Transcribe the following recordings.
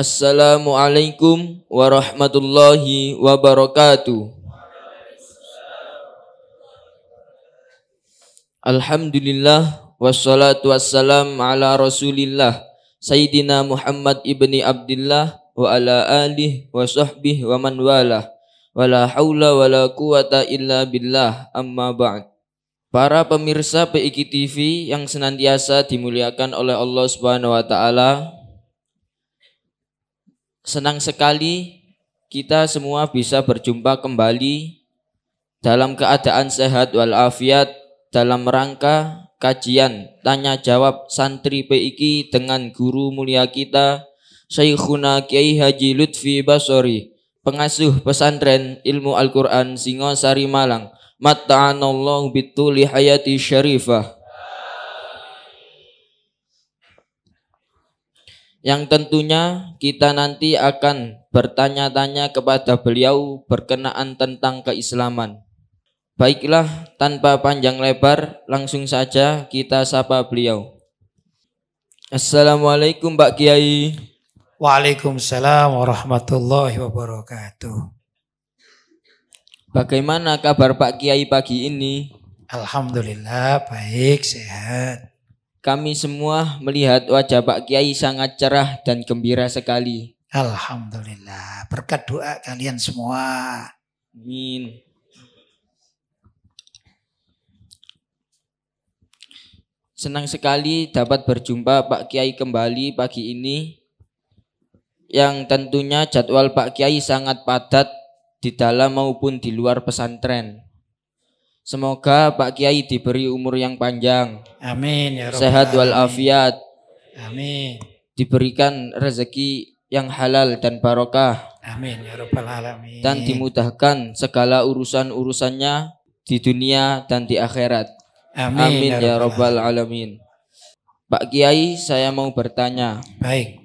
Assalamualaikum warahmatullahi wabarakatuh. Alhamdulillah wassalatu wassalam ala Rasulillah Sayyidina Muhammad ibni Abdullah wa ala alihi wa sahbihi wa man walah wala haula wala quwata illa billah amma ba'd Para pemirsa PIK TV yang senantiasa dimuliakan oleh Allah Subhanahu wa taala, senang sekali kita semua bisa berjumpa kembali dalam keadaan sehat walafiat dalam rangka kajian tanya jawab santri PIK dengan guru mulia kita Syekhuna Kiai Haji Lutfi Basori pengasuh pesantren ilmu Al-Qur'an Singosari Malang Mata'anallahu bituli hayati syarifah yang tentunya kita nanti akan bertanya-tanya kepada beliau berkenaan tentang keislaman. Baiklah, tanpa panjang lebar, langsung saja kita sapa beliau. Assalamualaikum Pak Kiai. Waalaikumsalam warahmatullahi wabarakatuh. Bagaimana kabar Pak Kiai pagi ini? Alhamdulillah baik sehat. Kami semua melihat wajah Pak Kiai sangat cerah dan gembira sekali. Alhamdulillah. Berkat doa kalian semua. Amin. Senang sekali dapat berjumpa Pak Kiai kembali pagi ini yang tentunya jadwal Pak Kiai sangat padat di dalam maupun di luar pesantren. Semoga Pak Kiai diberi umur yang panjang. Amin ya Rabbi. Sehat walafiat. Amin. Diberikan rezeki yang halal dan barokah. Amin ya rabbal alamin. Dan dimudahkan segala urusan-urusannya di dunia dan di akhirat. Amin, Amin ya, ya rabbal alamin. Pak Kiai, saya mau bertanya. Baik.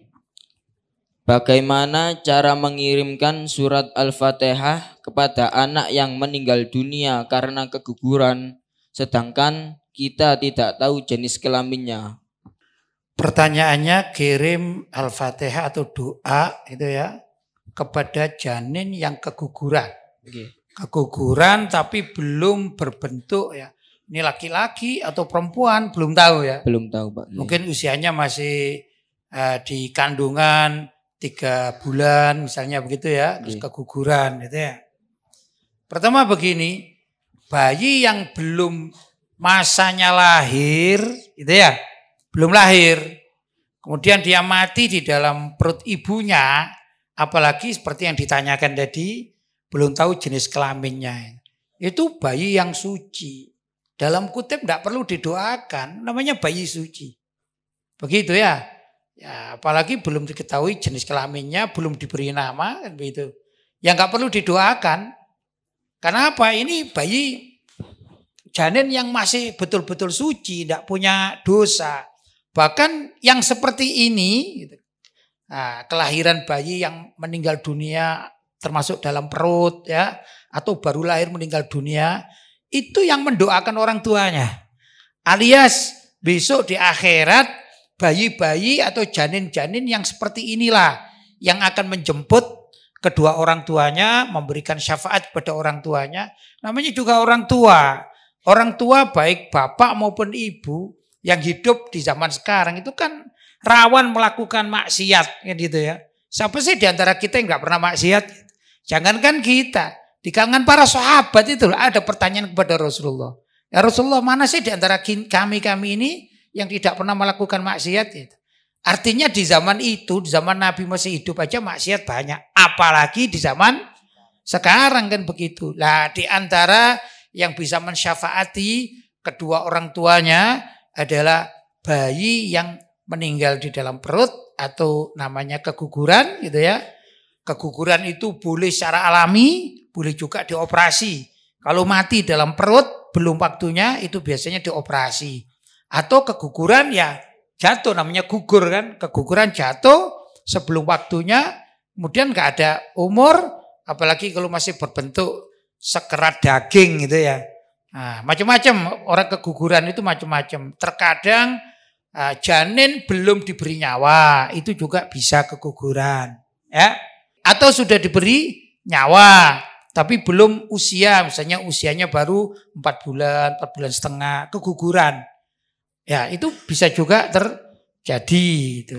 Bagaimana cara mengirimkan surat Al-Fatihah kepada anak yang meninggal dunia karena keguguran, sedangkan kita tidak tahu jenis kelaminnya? Pertanyaannya kirim Al-Fatihah atau doa itu ya kepada janin yang keguguran. Keguguran tapi belum berbentuk ya. Ini laki-laki atau perempuan belum tahu ya. Belum tahu Pak. Mungkin usianya masih eh, di kandungan tiga bulan misalnya begitu ya, terus iya. keguguran gitu ya. Pertama begini, bayi yang belum masanya lahir, gitu ya, belum lahir, kemudian dia mati di dalam perut ibunya, apalagi seperti yang ditanyakan tadi, belum tahu jenis kelaminnya. Itu bayi yang suci. Dalam kutip tidak perlu didoakan, namanya bayi suci. Begitu ya. Ya, apalagi belum diketahui jenis kelaminnya, belum diberi nama kan begitu. Yang nggak perlu didoakan. Karena apa? Ini bayi janin yang masih betul-betul suci, tidak punya dosa. Bahkan yang seperti ini, gitu. nah, kelahiran bayi yang meninggal dunia termasuk dalam perut ya, atau baru lahir meninggal dunia, itu yang mendoakan orang tuanya. Alias besok di akhirat bayi-bayi atau janin-janin yang seperti inilah yang akan menjemput kedua orang tuanya, memberikan syafaat kepada orang tuanya. Namanya juga orang tua. Orang tua baik bapak maupun ibu yang hidup di zaman sekarang itu kan rawan melakukan maksiat kan gitu ya. Siapa sih di antara kita yang nggak pernah maksiat? Jangankan kita, di kalangan para sahabat itu ada pertanyaan kepada Rasulullah. Ya Rasulullah mana sih di antara kami-kami ini yang tidak pernah melakukan maksiat itu. Artinya di zaman itu, di zaman Nabi masih hidup aja maksiat banyak. Apalagi di zaman sekarang kan begitu. Nah di antara yang bisa mensyafaati kedua orang tuanya adalah bayi yang meninggal di dalam perut atau namanya keguguran gitu ya. Keguguran itu boleh secara alami, boleh juga dioperasi. Kalau mati dalam perut belum waktunya itu biasanya dioperasi. Atau keguguran ya jatuh namanya gugur kan. Keguguran jatuh sebelum waktunya kemudian nggak ada umur apalagi kalau masih berbentuk sekerat daging gitu ya. Nah, macam-macam orang keguguran itu macam-macam. Terkadang uh, janin belum diberi nyawa itu juga bisa keguguran ya. Atau sudah diberi nyawa tapi belum usia misalnya usianya baru 4 bulan, 4 bulan setengah keguguran. Ya, itu bisa juga terjadi.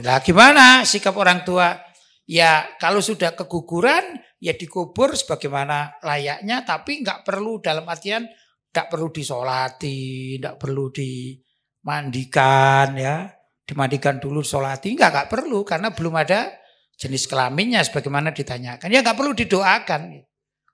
Nah, gimana sikap orang tua? Ya, kalau sudah keguguran, ya dikubur sebagaimana layaknya, tapi nggak perlu dalam artian nggak perlu disolati, nggak perlu dimandikan, ya, dimandikan dulu solati, nggak nggak perlu karena belum ada jenis kelaminnya sebagaimana ditanyakan. Ya nggak perlu didoakan.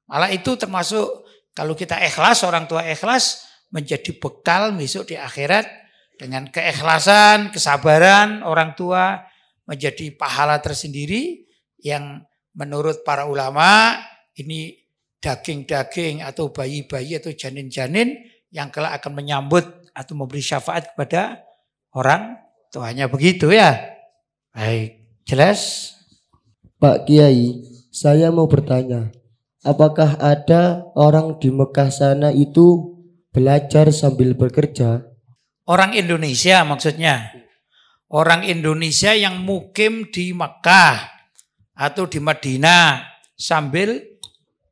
Malah itu termasuk kalau kita ikhlas, orang tua ikhlas menjadi bekal besok di akhirat dengan keikhlasan, kesabaran orang tua menjadi pahala tersendiri yang menurut para ulama ini daging-daging atau bayi-bayi atau janin-janin yang kelak akan menyambut atau memberi syafaat kepada orang tuanya begitu ya. Baik, jelas? Pak Kiai, saya mau bertanya, apakah ada orang di Mekah sana itu belajar sambil bekerja? Orang Indonesia maksudnya. Orang Indonesia yang mukim di Mekah atau di Madinah sambil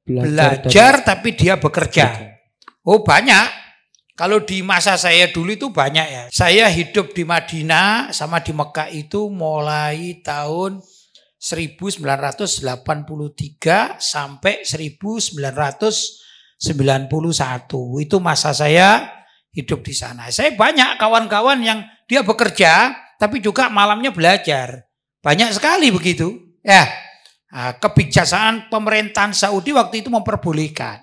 belajar, belajar tapi dia bekerja. Oh banyak. Kalau di masa saya dulu itu banyak ya. Saya hidup di Madinah sama di Mekah itu mulai tahun 1983 sampai 1991. Itu masa saya hidup di sana. Saya banyak kawan-kawan yang dia bekerja tapi juga malamnya belajar. Banyak sekali begitu. Ya. Nah, kebijaksanaan pemerintahan Saudi waktu itu memperbolehkan.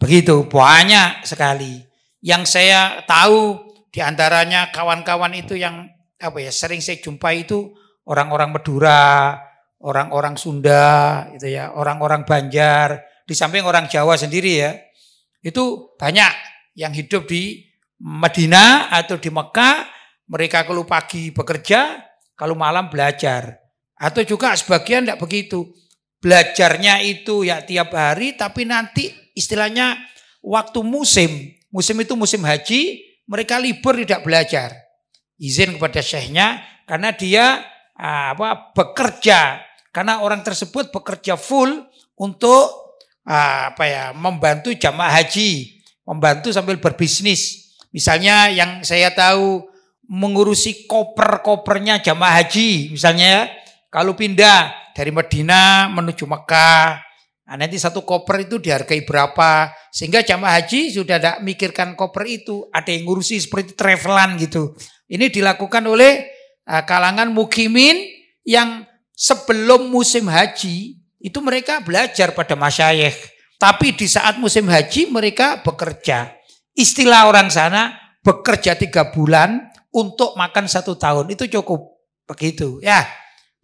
Begitu banyak sekali. Yang saya tahu di antaranya kawan-kawan itu yang apa ya sering saya jumpai itu orang-orang Madura, orang-orang Sunda, itu ya, orang-orang Banjar, di samping orang Jawa sendiri ya. Itu banyak yang hidup di Medina atau di Mekah, mereka kalau pagi bekerja, kalau malam belajar. Atau juga sebagian tidak begitu. Belajarnya itu ya tiap hari, tapi nanti istilahnya waktu musim. Musim itu musim haji, mereka libur tidak belajar. Izin kepada syekhnya, karena dia ah, apa bekerja. Karena orang tersebut bekerja full untuk ah, apa ya membantu jamaah haji Membantu sambil berbisnis. Misalnya yang saya tahu mengurusi koper-kopernya jamaah haji misalnya ya. kalau pindah dari Medina menuju Mekah nah nanti satu koper itu dihargai berapa sehingga jamaah haji sudah tidak mikirkan koper itu ada yang ngurusi seperti travelan gitu ini dilakukan oleh eh, kalangan mukimin yang sebelum musim haji itu mereka belajar pada masyayikh tapi di saat musim haji mereka bekerja. Istilah orang sana bekerja tiga bulan untuk makan satu tahun itu cukup begitu ya.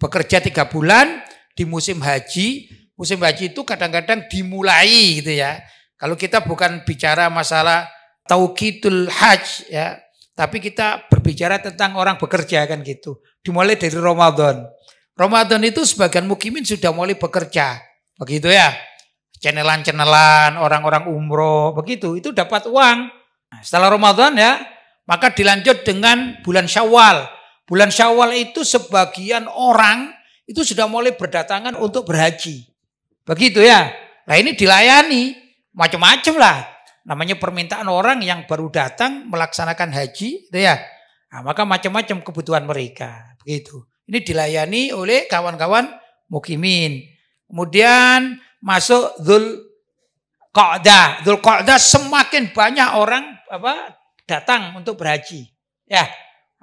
Bekerja tiga bulan di musim haji. Musim haji itu kadang-kadang dimulai gitu ya. Kalau kita bukan bicara masalah tauqidul haj ya, tapi kita berbicara tentang orang bekerja kan gitu. Dimulai dari Ramadan. Ramadan itu sebagian mukimin sudah mulai bekerja. Begitu ya. Channelan-channelan, orang-orang umroh, begitu. Itu dapat uang. Nah, setelah Ramadan ya, maka dilanjut dengan bulan Syawal. Bulan Syawal itu sebagian orang itu sudah mulai berdatangan untuk berhaji. Begitu ya. Nah ini dilayani macam-macam lah. Namanya permintaan orang yang baru datang melaksanakan haji, itu ya. Nah, maka macam-macam kebutuhan mereka. Begitu. Ini dilayani oleh kawan-kawan mukimin. Kemudian masuk dul Qa'dah. Dul Qa'dah semakin banyak orang apa datang untuk berhaji. Ya,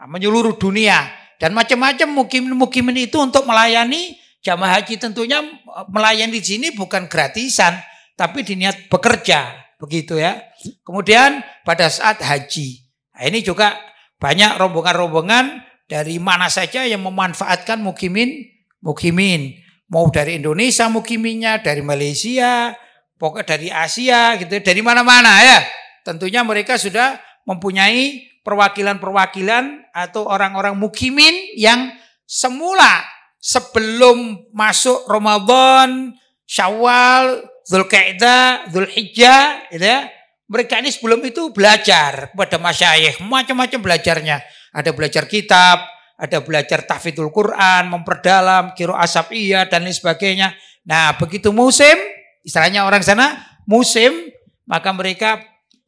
menyeluruh dunia dan macam-macam mukim-mukimin itu untuk melayani jamaah haji tentunya melayani di sini bukan gratisan tapi diniat bekerja begitu ya. Kemudian pada saat haji. Nah, ini juga banyak rombongan-rombongan dari mana saja yang memanfaatkan mukimin mukimin. Mau dari Indonesia mukiminya, dari Malaysia, pokok dari Asia gitu, ya, dari mana-mana ya. Tentunya mereka sudah mempunyai perwakilan-perwakilan atau orang-orang mukimin yang semula sebelum masuk Ramadan, Syawal, Zulkaidah, Zulhijjah, gitu ya. Mereka ini sebelum itu belajar kepada masyayikh, macam-macam belajarnya. Ada belajar kitab, ada belajar tahfidul Quran, memperdalam, kiro iya dan lain sebagainya. Nah, begitu musim, istilahnya orang sana musim, maka mereka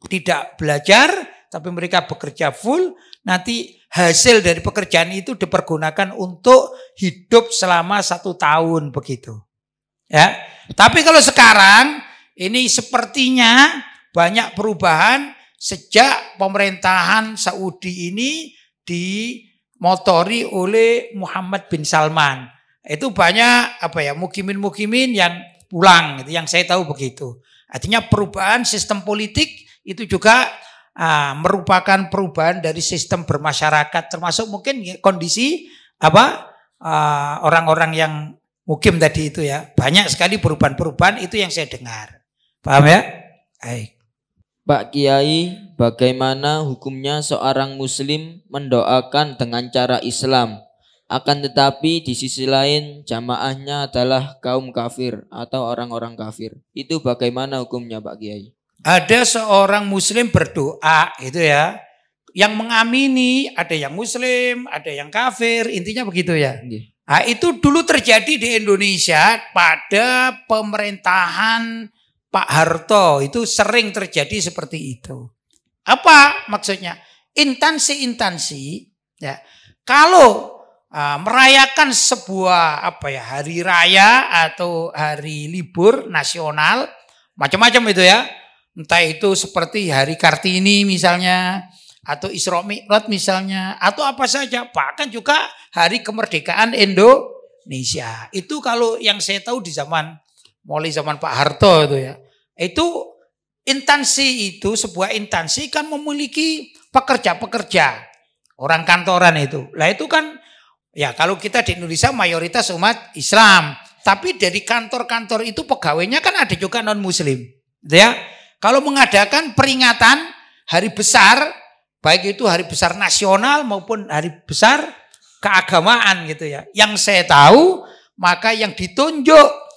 tidak belajar, tapi mereka bekerja full. Nanti hasil dari pekerjaan itu dipergunakan untuk hidup selama satu tahun begitu. Ya, tapi kalau sekarang ini sepertinya banyak perubahan sejak pemerintahan Saudi ini di motori oleh Muhammad bin Salman. Itu banyak apa ya mukimin-mukimin yang pulang itu yang saya tahu begitu. Artinya perubahan sistem politik itu juga uh, merupakan perubahan dari sistem bermasyarakat termasuk mungkin kondisi apa ah, orang-orang uh, yang mukim tadi itu ya. Banyak sekali perubahan-perubahan itu yang saya dengar. Paham ya? Baik. Pak Kiai, bagaimana hukumnya seorang muslim mendoakan dengan cara Islam? Akan tetapi di sisi lain jamaahnya adalah kaum kafir atau orang-orang kafir. Itu bagaimana hukumnya Pak Kiai? Ada seorang muslim berdoa itu ya. Yang mengamini ada yang muslim, ada yang kafir, intinya begitu ya. Iya. Nah, itu dulu terjadi di Indonesia pada pemerintahan Pak Harto itu sering terjadi seperti itu. Apa maksudnya? Intansi-intansi ya. Kalau uh, merayakan sebuah apa ya hari raya atau hari libur nasional macam-macam itu ya. Entah itu seperti hari Kartini misalnya atau Isra Mi'raj misalnya atau apa saja bahkan juga hari kemerdekaan Indonesia. Itu kalau yang saya tahu di zaman mulai zaman Pak Harto itu ya. Itu intansi itu sebuah intansi kan memiliki pekerja-pekerja orang kantoran itu. Lah itu kan ya kalau kita di Indonesia mayoritas umat Islam, tapi dari kantor-kantor itu pegawainya kan ada juga non muslim. Gitu ya. Kalau mengadakan peringatan hari besar baik itu hari besar nasional maupun hari besar keagamaan gitu ya. Yang saya tahu maka yang ditunjuk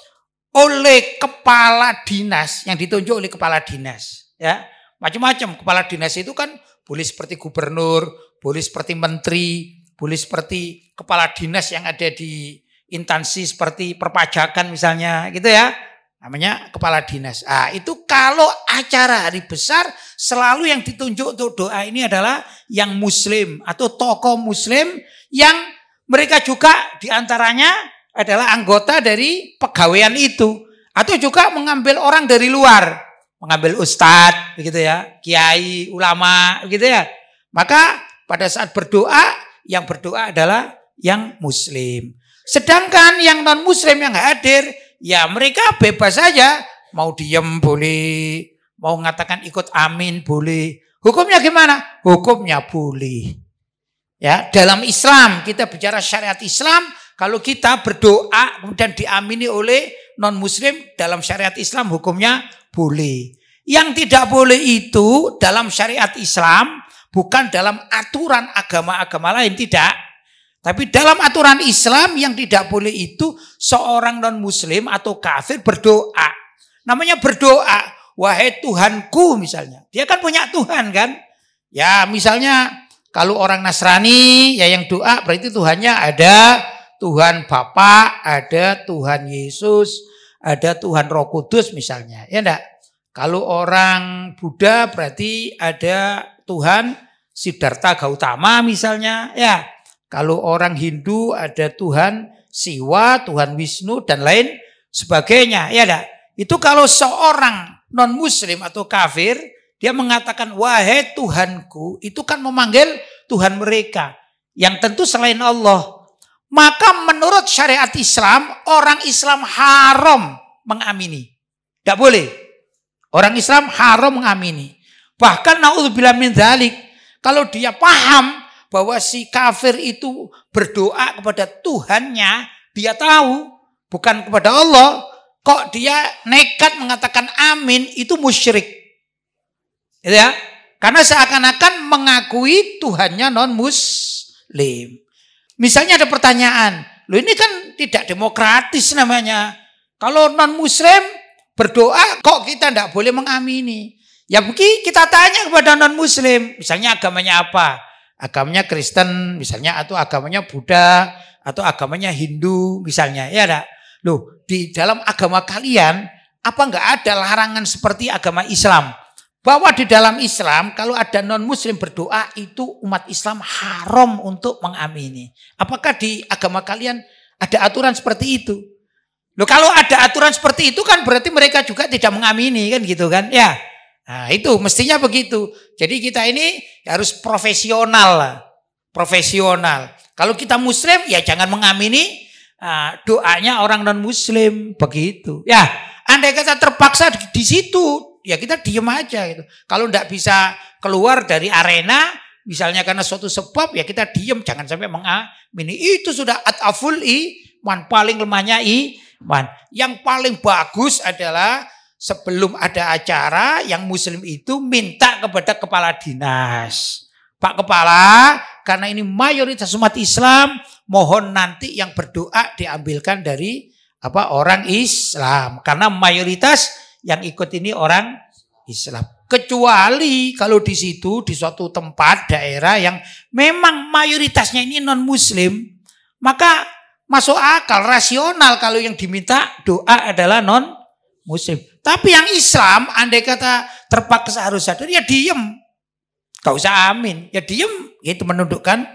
oleh kepala dinas yang ditunjuk oleh kepala dinas ya macam-macam kepala dinas itu kan boleh seperti gubernur boleh seperti menteri boleh seperti kepala dinas yang ada di instansi seperti perpajakan misalnya gitu ya namanya kepala dinas ah itu kalau acara hari besar selalu yang ditunjuk untuk doa ini adalah yang muslim atau tokoh muslim yang mereka juga diantaranya adalah anggota dari pegawaian itu atau juga mengambil orang dari luar, mengambil ustadz begitu ya, kiai, ulama begitu ya. Maka pada saat berdoa yang berdoa adalah yang muslim. Sedangkan yang non muslim yang hadir ya mereka bebas saja mau diem boleh, mau mengatakan ikut amin boleh. Hukumnya gimana? Hukumnya boleh. Ya, dalam Islam kita bicara syariat Islam kalau kita berdoa kemudian diamini oleh non muslim dalam syariat Islam hukumnya boleh. Yang tidak boleh itu dalam syariat Islam bukan dalam aturan agama-agama lain tidak. Tapi dalam aturan Islam yang tidak boleh itu seorang non-muslim atau kafir berdoa. Namanya berdoa, wahai Tuhanku misalnya. Dia kan punya Tuhan kan? Ya misalnya kalau orang Nasrani ya yang doa berarti Tuhannya ada Tuhan Bapa, ada Tuhan Yesus, ada Tuhan Roh Kudus misalnya. Ya enggak? Kalau orang Buddha berarti ada Tuhan Siddhartha Gautama misalnya, ya. Kalau orang Hindu ada Tuhan Siwa, Tuhan Wisnu dan lain sebagainya, ya enggak? Itu kalau seorang non muslim atau kafir dia mengatakan wahai Tuhanku, itu kan memanggil Tuhan mereka yang tentu selain Allah. Maka menurut syariat Islam, orang Islam haram mengamini. Tidak boleh. Orang Islam haram mengamini. Bahkan na'udzubillah min dhalik, kalau dia paham bahwa si kafir itu berdoa kepada Tuhannya, dia tahu bukan kepada Allah, kok dia nekat mengatakan amin itu musyrik. Gitu ya, karena seakan-akan mengakui Tuhannya non muslim. Misalnya ada pertanyaan, lo ini kan tidak demokratis namanya. Kalau non muslim berdoa kok kita tidak boleh mengamini? Ya mungkin kita tanya kepada non muslim, misalnya agamanya apa? Agamanya Kristen misalnya atau agamanya Buddha atau agamanya Hindu misalnya, ya ada. Loh, di dalam agama kalian apa enggak ada larangan seperti agama Islam? Bahwa di dalam Islam kalau ada non-muslim berdoa itu umat Islam haram untuk mengamini. Apakah di agama kalian ada aturan seperti itu? Loh kalau ada aturan seperti itu kan berarti mereka juga tidak mengamini kan gitu kan ya. Nah itu mestinya begitu. Jadi kita ini harus profesional Profesional. Kalau kita muslim ya jangan mengamini ah, doanya orang non muslim begitu. Ya andai kata terpaksa di situ ya kita diem aja gitu. Kalau tidak bisa keluar dari arena, misalnya karena suatu sebab, ya kita diem, jangan sampai mengamini. Itu sudah ataful iman, paling lemahnya iman. Yang paling bagus adalah sebelum ada acara, yang muslim itu minta kepada kepala dinas. Pak Kepala, karena ini mayoritas umat Islam, mohon nanti yang berdoa diambilkan dari apa orang Islam karena mayoritas yang ikut ini orang Islam. Kecuali kalau di situ di suatu tempat daerah yang memang mayoritasnya ini non muslim, maka masuk akal rasional kalau yang diminta doa adalah non muslim. Tapi yang Islam andai kata terpaksa harus sadar, ya diem. Gak usah amin. Ya diem itu menundukkan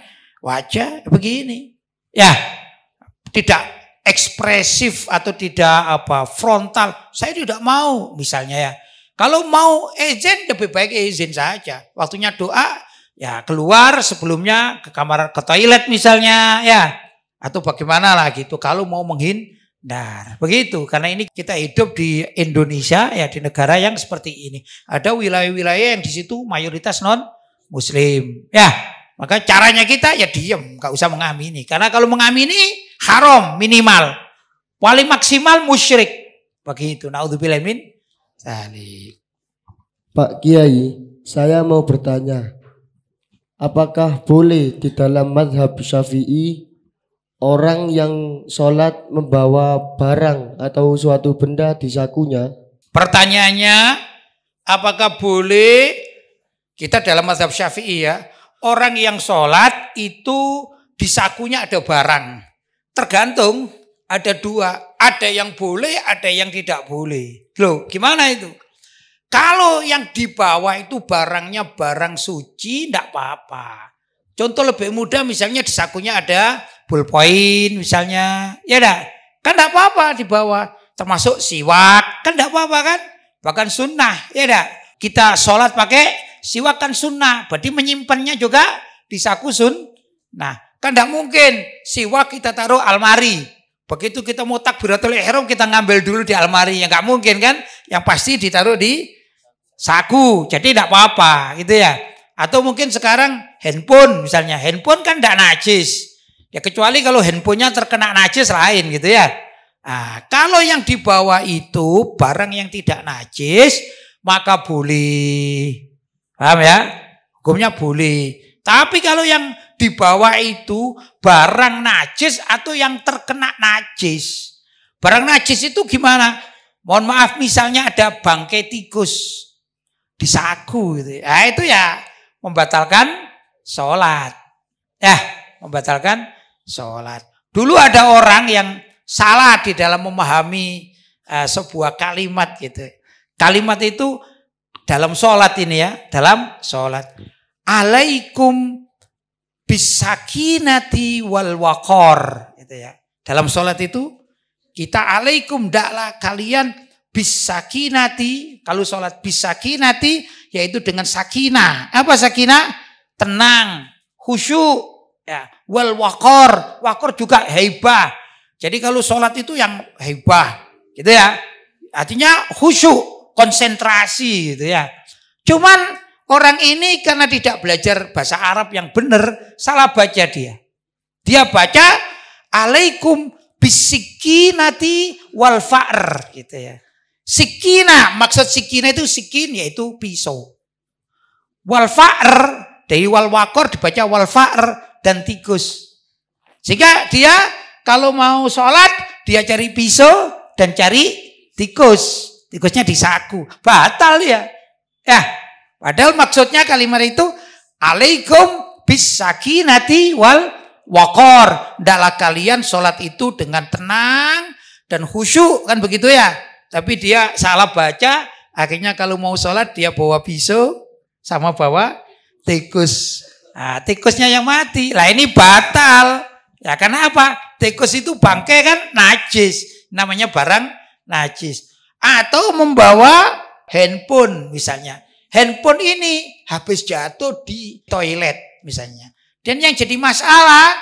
wajah begini. Ya, tidak ekspresif atau tidak apa frontal. Saya tidak mau misalnya ya. Kalau mau izin lebih baik izin saja. Waktunya doa ya keluar sebelumnya ke kamar ke toilet misalnya ya atau bagaimana lah gitu. Kalau mau menghindar begitu karena ini kita hidup di Indonesia ya di negara yang seperti ini. Ada wilayah-wilayah yang di situ mayoritas non muslim ya. Maka caranya kita ya diem gak usah mengamini. Karena kalau mengamini haram minimal. Paling maksimal musyrik. Begitu. Naudzubillah min Pak Kiai, saya mau bertanya. Apakah boleh di dalam madhab syafi'i orang yang sholat membawa barang atau suatu benda di sakunya? Pertanyaannya, apakah boleh kita dalam madhab syafi'i ya, orang yang sholat itu di sakunya ada barang. Tergantung ada dua, ada yang boleh, ada yang tidak boleh. Loh, gimana itu? Kalau yang dibawa itu barangnya barang suci, tidak apa-apa. Contoh lebih mudah misalnya di sakunya ada bullpoint misalnya. Ya enggak? Kan tidak apa-apa dibawa. Termasuk siwak, kan tidak apa-apa kan? Bahkan sunnah, ya enggak? Kita sholat pakai siwak kan sunnah. Berarti menyimpannya juga di saku sun. Nah, Kan tidak mungkin siwak kita taruh almari. Begitu kita mau takbiratul ihram kita ngambil dulu di almari. Yang nggak mungkin kan? Yang pasti ditaruh di saku. Jadi tidak apa-apa gitu ya. Atau mungkin sekarang handphone misalnya. Handphone kan tidak najis. Ya kecuali kalau handphonenya terkena najis lain gitu ya. Nah, kalau yang dibawa itu barang yang tidak najis, maka boleh. Paham ya? Hukumnya boleh. Tapi kalau yang di bawah itu barang najis atau yang terkena najis. Barang najis itu gimana? Mohon maaf misalnya ada bangkai tikus di saku gitu. Nah, itu ya membatalkan sholat. Ya, membatalkan sholat. Dulu ada orang yang salah di dalam memahami uh, sebuah kalimat gitu. Kalimat itu dalam sholat ini ya, dalam sholat. Alaikum bisakinati wal wakor gitu ya dalam sholat itu kita alaikum daklah kalian bisakinati kalau sholat bisakinati yaitu dengan sakinah apa sakinah tenang khusyuk ya wal wakor wakor juga hebah jadi kalau sholat itu yang hebah gitu ya artinya khusyuk konsentrasi gitu ya cuman Orang ini karena tidak belajar bahasa Arab yang benar, salah baca dia. Dia baca alaikum bisikinati wal fa'r gitu ya. Sikina, maksud sikina itu sikin yaitu pisau. Wal fa'r dari wal wakor dibaca wal fa'r dan tikus. Sehingga dia kalau mau sholat dia cari pisau dan cari tikus. Tikusnya disaku. Batal ya. Ya, Padahal maksudnya kalimat itu alaikum bisakinati wal wakor. Dalam kalian sholat itu dengan tenang dan khusyuk kan begitu ya. Tapi dia salah baca, akhirnya kalau mau sholat dia bawa pisau sama bawa tikus. Nah, tikusnya yang mati. Lah ini batal. Ya karena apa? Tikus itu bangkai kan najis. Namanya barang najis. Atau membawa handphone misalnya handphone ini habis jatuh di toilet misalnya. Dan yang jadi masalah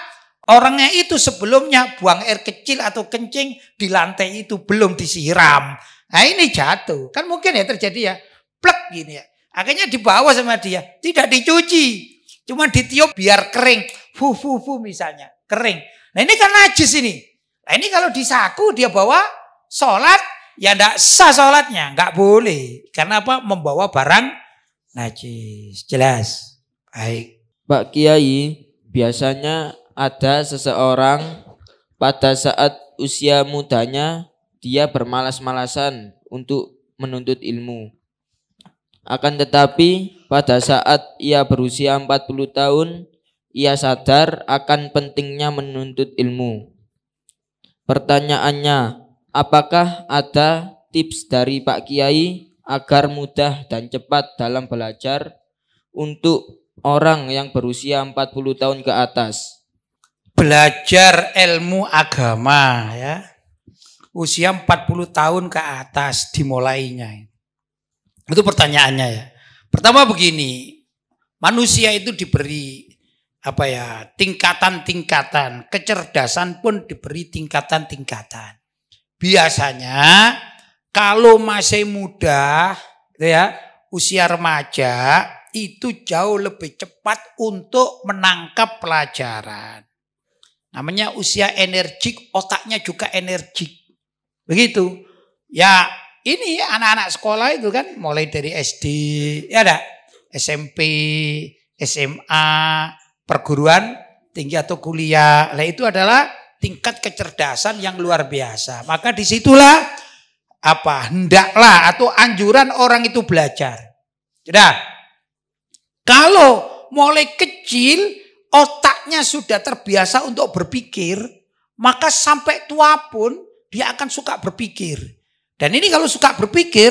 orangnya itu sebelumnya buang air kecil atau kencing di lantai itu belum disiram. Nah ini jatuh. Kan mungkin ya terjadi ya. Plek gini ya. Akhirnya dibawa sama dia. Tidak dicuci. Cuma ditiup biar kering. Fu fu fu misalnya. Kering. Nah ini kan najis ini. Nah ini kalau disaku dia bawa sholat ya tidak sah sholatnya, nggak boleh. Karena apa? Membawa barang najis. Jelas. Baik. Pak Kiai, biasanya ada seseorang pada saat usia mudanya dia bermalas-malasan untuk menuntut ilmu. Akan tetapi pada saat ia berusia 40 tahun, ia sadar akan pentingnya menuntut ilmu. Pertanyaannya, Apakah ada tips dari Pak Kiai agar mudah dan cepat dalam belajar untuk orang yang berusia 40 tahun ke atas? Belajar ilmu agama ya. Usia 40 tahun ke atas dimulainya. Itu pertanyaannya ya. Pertama begini, manusia itu diberi apa ya, tingkatan-tingkatan, kecerdasan pun diberi tingkatan-tingkatan. Biasanya kalau masih muda gitu ya, usia remaja itu jauh lebih cepat untuk menangkap pelajaran. Namanya usia energik, otaknya juga energik. Begitu. Ya, ini anak-anak sekolah itu kan mulai dari SD, ya ada SMP, SMA, perguruan tinggi atau kuliah. Nah, itu adalah tingkat kecerdasan yang luar biasa. Maka disitulah apa hendaklah atau anjuran orang itu belajar. Sudah. Kalau mulai kecil otaknya sudah terbiasa untuk berpikir, maka sampai tua pun dia akan suka berpikir. Dan ini kalau suka berpikir,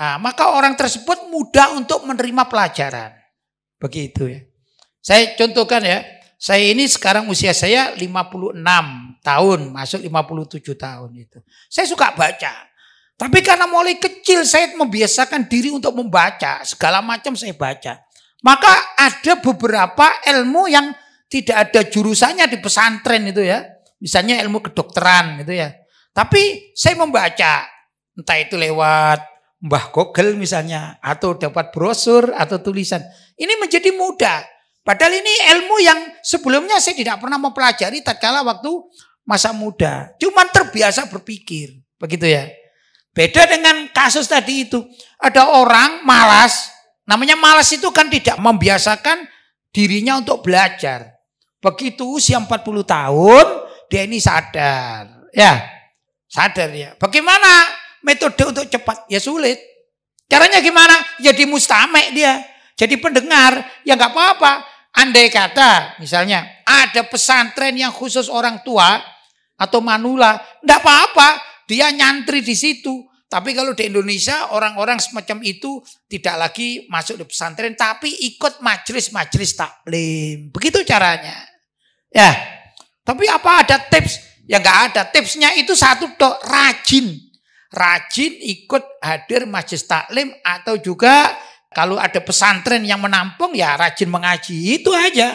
nah, maka orang tersebut mudah untuk menerima pelajaran. Begitu ya. Saya contohkan ya, saya ini sekarang usia saya 56 tahun, masuk 57 tahun itu. Saya suka baca. Tapi karena mulai kecil saya membiasakan diri untuk membaca, segala macam saya baca. Maka ada beberapa ilmu yang tidak ada jurusannya di pesantren itu ya. Misalnya ilmu kedokteran gitu ya. Tapi saya membaca, entah itu lewat Mbah Google misalnya, atau dapat brosur, atau tulisan. Ini menjadi mudah. Padahal ini ilmu yang sebelumnya saya tidak pernah mempelajari tatkala waktu masa muda. Cuman terbiasa berpikir, begitu ya. Beda dengan kasus tadi itu. Ada orang malas, namanya malas itu kan tidak membiasakan dirinya untuk belajar. Begitu usia 40 tahun, dia ini sadar. Ya, sadar ya. Bagaimana metode untuk cepat? Ya sulit. Caranya gimana? Jadi ya mustamek dia. Jadi pendengar, ya nggak apa-apa. Andai kata misalnya ada pesantren yang khusus orang tua atau manula, ndak apa-apa, dia nyantri di situ. Tapi kalau di Indonesia orang-orang semacam itu tidak lagi masuk di pesantren tapi ikut majelis-majelis taklim. Begitu caranya. Ya. Tapi apa ada tips? Ya nggak ada. Tipsnya itu satu dok rajin. Rajin ikut hadir majelis taklim atau juga kalau ada pesantren yang menampung ya rajin mengaji itu aja.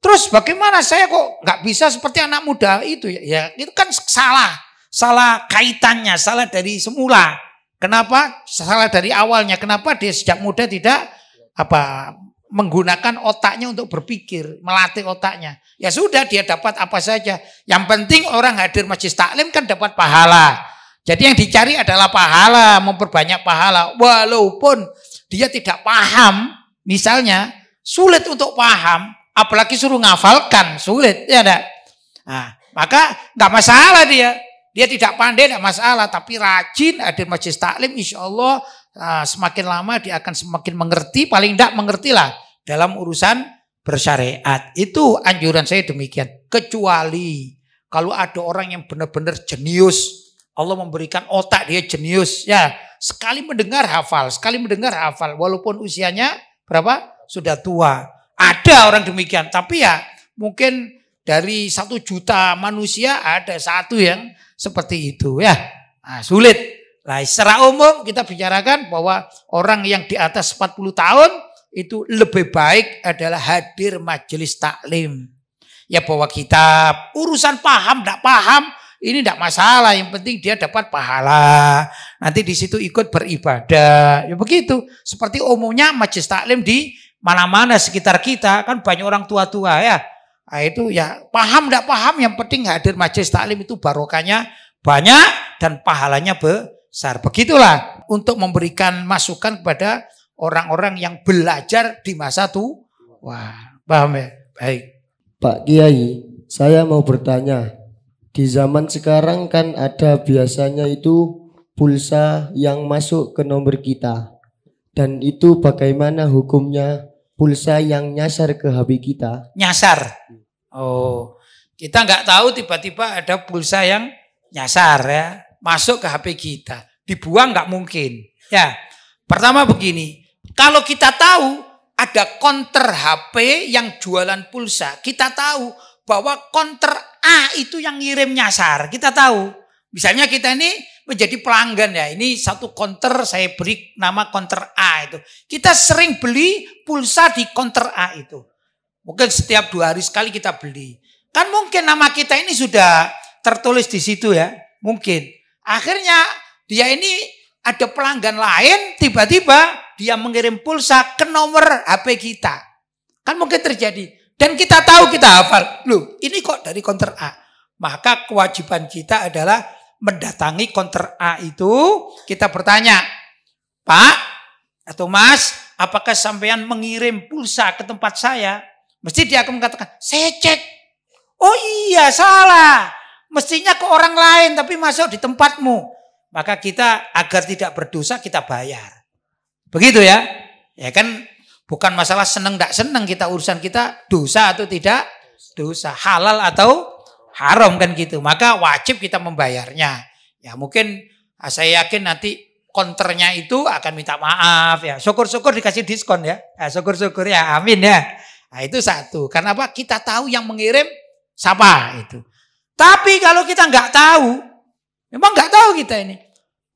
Terus bagaimana saya kok nggak bisa seperti anak muda itu ya itu kan salah salah kaitannya salah dari semula kenapa salah dari awalnya kenapa dia sejak muda tidak apa menggunakan otaknya untuk berpikir melatih otaknya ya sudah dia dapat apa saja yang penting orang hadir majelis taklim kan dapat pahala jadi yang dicari adalah pahala memperbanyak pahala walaupun dia tidak paham, misalnya sulit untuk paham, apalagi suruh ngafalkan, sulit, ya enggak? Nah, maka nggak masalah dia. Dia tidak pandai, enggak masalah. Tapi rajin hadir majelis taklim, insya Allah eh, semakin lama dia akan semakin mengerti. Paling tidak mengertilah dalam urusan bersyariat. Itu anjuran saya demikian. Kecuali kalau ada orang yang benar-benar jenius. Allah memberikan otak dia jenius. Ya, Sekali mendengar hafal, sekali mendengar hafal. Walaupun usianya berapa? Sudah tua. Ada orang demikian. Tapi ya mungkin dari satu juta manusia ada satu yang seperti itu ya. Nah, sulit. Nah, secara umum kita bicarakan bahwa orang yang di atas 40 tahun itu lebih baik adalah hadir majelis taklim. Ya bawa kitab, urusan paham, tidak paham, ini tidak masalah, yang penting dia dapat pahala. Nanti di situ ikut beribadah. Ya begitu. Seperti umumnya majelis taklim di mana-mana sekitar kita kan banyak orang tua-tua ya. Nah, itu ya paham tidak paham yang penting hadir majelis taklim itu barokahnya banyak dan pahalanya besar. Begitulah untuk memberikan masukan kepada orang-orang yang belajar di masa itu. Wah, paham ya? Baik. Pak Kiai, saya mau bertanya, di zaman sekarang kan ada biasanya itu pulsa yang masuk ke nomor kita. Dan itu bagaimana hukumnya pulsa yang nyasar ke HP kita? Nyasar. Oh, kita nggak tahu tiba-tiba ada pulsa yang nyasar ya, masuk ke HP kita. Dibuang nggak mungkin. Ya, pertama begini, kalau kita tahu ada counter HP yang jualan pulsa, kita tahu bahwa konter A itu yang ngirim nyasar. Kita tahu. Misalnya kita ini menjadi pelanggan ya. Ini satu konter saya beri nama konter A itu. Kita sering beli pulsa di konter A itu. Mungkin setiap dua hari sekali kita beli. Kan mungkin nama kita ini sudah tertulis di situ ya. Mungkin. Akhirnya dia ini ada pelanggan lain tiba-tiba dia mengirim pulsa ke nomor HP kita. Kan mungkin terjadi. Dan kita tahu kita hafal. Loh, ini kok dari konter A. Maka kewajiban kita adalah mendatangi konter A itu kita bertanya, Pak atau Mas, apakah sampean mengirim pulsa ke tempat saya? Mesti dia akan mengatakan, saya cek. Oh iya, salah. Mestinya ke orang lain tapi masuk di tempatmu. Maka kita agar tidak berdosa kita bayar. Begitu ya. Ya kan Bukan masalah seneng tidak seneng kita urusan kita dosa atau tidak dosa halal atau haram kan gitu. Maka wajib kita membayarnya. Ya mungkin ah, saya yakin nanti konternya itu akan minta maaf ya. Syukur-syukur dikasih diskon ya. ya. Syukur-syukur ya, amin ya. Nah, itu satu. Karena apa? Kita tahu yang mengirim siapa itu. Tapi kalau kita nggak tahu, memang nggak tahu kita ini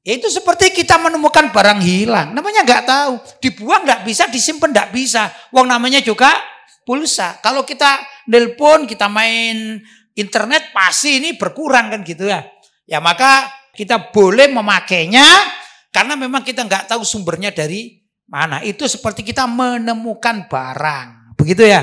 itu seperti kita menemukan barang hilang. Namanya nggak tahu. Dibuang nggak bisa, disimpan nggak bisa. Uang namanya juga pulsa. Kalau kita nelpon, kita main internet pasti ini berkurang kan gitu ya. Ya maka kita boleh memakainya karena memang kita nggak tahu sumbernya dari mana. Itu seperti kita menemukan barang. Begitu ya.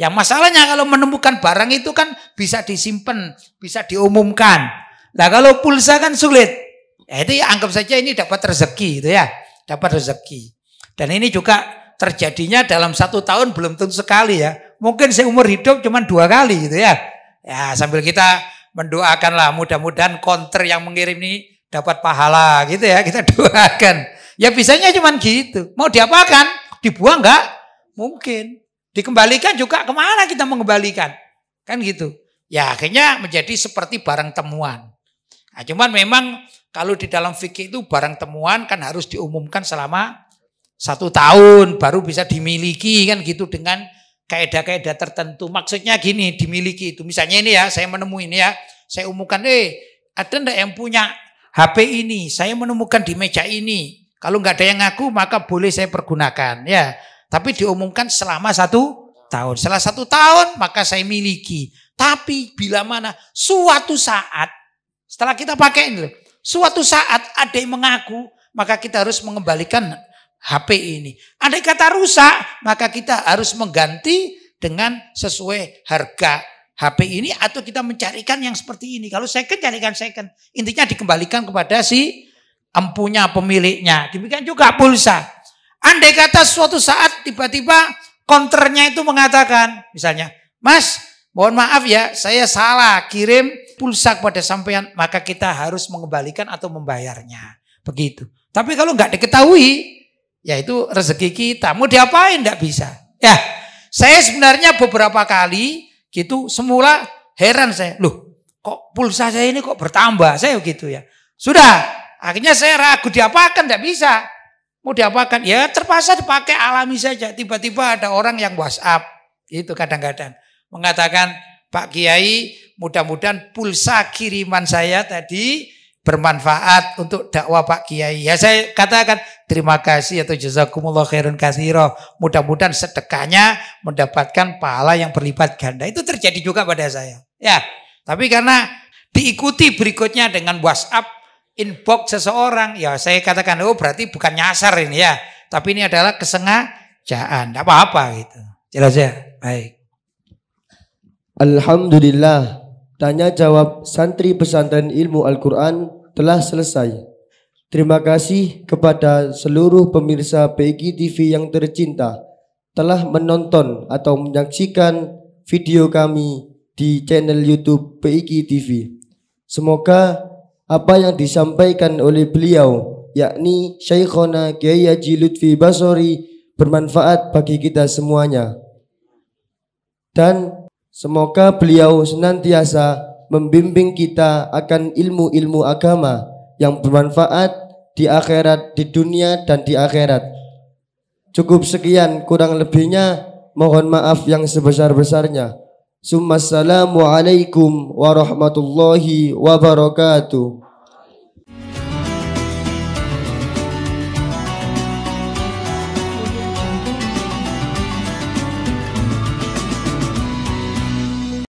Ya masalahnya kalau menemukan barang itu kan bisa disimpan, bisa diumumkan. Nah kalau pulsa kan sulit. Ya, itu ya anggap saja ini dapat rezeki itu ya, dapat rezeki. Dan ini juga terjadinya dalam satu tahun belum tentu sekali ya. Mungkin seumur hidup cuma dua kali gitu ya. Ya sambil kita mendoakanlah mudah-mudahan konter yang mengirim ini dapat pahala gitu ya. Kita doakan. Ya bisanya cuma gitu. Mau diapakan? Dibuang nggak? Mungkin. Dikembalikan juga kemana kita mengembalikan? Kan gitu. Ya akhirnya menjadi seperti barang temuan. Nah, cuman memang kalau di dalam fikih itu barang temuan kan harus diumumkan selama satu tahun baru bisa dimiliki kan gitu dengan kaedah-kaedah tertentu. Maksudnya gini dimiliki itu. Misalnya ini ya saya menemui ini ya saya umumkan eh ada ndak yang punya HP ini saya menemukan di meja ini. Kalau nggak ada yang ngaku maka boleh saya pergunakan ya. Tapi diumumkan selama satu tahun. Setelah satu tahun maka saya miliki. Tapi bila mana suatu saat setelah kita pakai ini Suatu saat ada yang mengaku, maka kita harus mengembalikan HP ini. Andai kata rusak, maka kita harus mengganti dengan sesuai harga HP ini atau kita mencarikan yang seperti ini. Kalau second, carikan second. Intinya dikembalikan kepada si empunya pemiliknya. Demikian juga pulsa. Andai kata suatu saat tiba-tiba konternya itu mengatakan, misalnya, Mas, Mohon maaf ya, saya salah kirim pulsa kepada sampean, maka kita harus mengembalikan atau membayarnya. Begitu. Tapi kalau nggak diketahui, yaitu rezeki kita. Mau diapain nggak bisa. Ya, saya sebenarnya beberapa kali gitu semula heran saya, loh kok pulsa saya ini kok bertambah, saya begitu ya. Sudah, akhirnya saya ragu diapakan, nggak bisa. Mau diapakan? Ya terpaksa dipakai alami saja. Tiba-tiba ada orang yang WhatsApp, itu kadang-kadang mengatakan Pak Kiai mudah-mudahan pulsa kiriman saya tadi bermanfaat untuk dakwah Pak Kiai. Ya saya katakan terima kasih atau jazakumullah khairan kasiro. Mudah-mudahan sedekahnya mendapatkan pahala yang berlipat ganda. Itu terjadi juga pada saya. Ya, tapi karena diikuti berikutnya dengan WhatsApp inbox seseorang, ya saya katakan oh berarti bukan nyasar ini ya, tapi ini adalah kesengajaan. Tidak apa-apa gitu. Jelas ya? Baik. Alhamdulillah, tanya jawab santri pesantren ilmu Al-Quran telah selesai. Terima kasih kepada seluruh pemirsa PG TV yang tercinta telah menonton atau menyaksikan video kami di channel YouTube PIG TV. Semoga apa yang disampaikan oleh beliau yakni Syekhona Kiai Haji Lutfi Basori bermanfaat bagi kita semuanya. Dan Semoga beliau senantiasa membimbing kita akan ilmu-ilmu agama yang bermanfaat di akhirat, di dunia dan di akhirat. Cukup sekian kurang lebihnya mohon maaf yang sebesar-besarnya. Assalamualaikum warahmatullahi wabarakatuh.